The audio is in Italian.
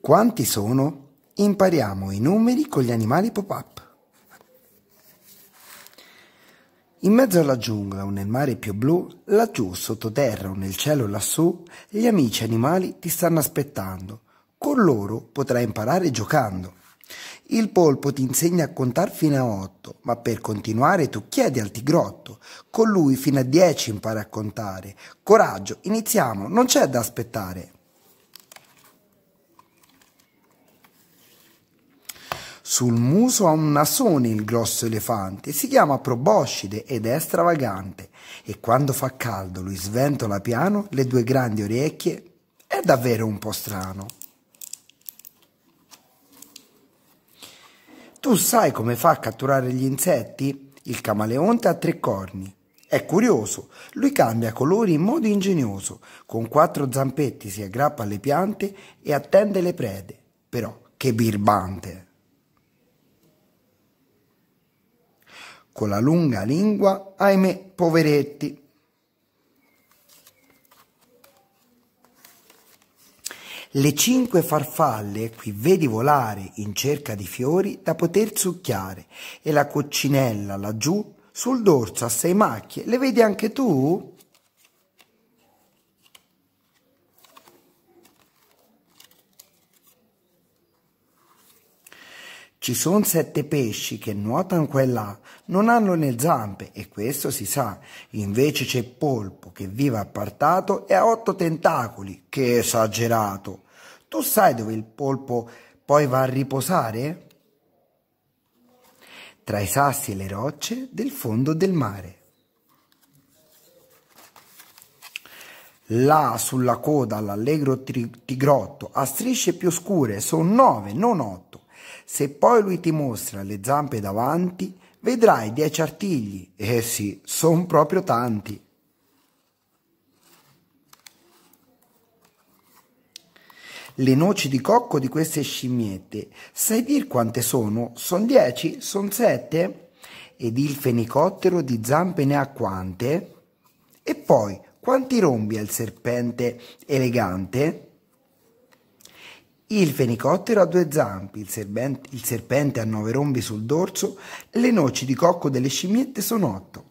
Quanti sono? Impariamo i numeri con gli animali pop-up. In mezzo alla giungla o nel mare più blu, laggiù sottoterra o nel cielo lassù, gli amici animali ti stanno aspettando. Con loro potrai imparare giocando. Il polpo ti insegna a contare fino a 8, ma per continuare tu chiedi al tigrotto. Con lui fino a 10 impara a contare. Coraggio, iniziamo, non c'è da aspettare. Sul muso ha un nasone il grosso elefante, si chiama proboscide ed è stravagante e quando fa caldo lui sventola piano le due grandi orecchie, è davvero un po' strano. Tu sai come fa a catturare gli insetti? Il camaleonte ha tre corni. È curioso, lui cambia colori in modo ingegnoso, con quattro zampetti si aggrappa alle piante e attende le prede. Però, che birbante! con la lunga lingua, ahimè, poveretti. Le cinque farfalle qui vedi volare in cerca di fiori da poter succhiare e la coccinella laggiù sul dorso a sei macchie le vedi anche tu? Ci sono sette pesci che nuotano qua e là, non hanno né zampe, e questo si sa. Invece c'è Polpo che vive appartato e ha otto tentacoli. Che esagerato! Tu sai dove il polpo poi va a riposare? Tra i sassi e le rocce del fondo del mare. Là sulla coda all'allegro tigrotto a strisce più scure sono nove, non otto se poi lui ti mostra le zampe davanti, vedrai dieci artigli. Eh sì, son proprio tanti. Le noci di cocco di queste scimmiette, sai dir quante sono? Son dieci? Son sette? Ed il fenicottero di zampe ne ha quante? E poi, quanti rombi ha il serpente elegante? il fenicottero a due zampi, il serpente, il serpente, a nove rombi sul dorso, le noci di cocco delle scimmiette sono otto.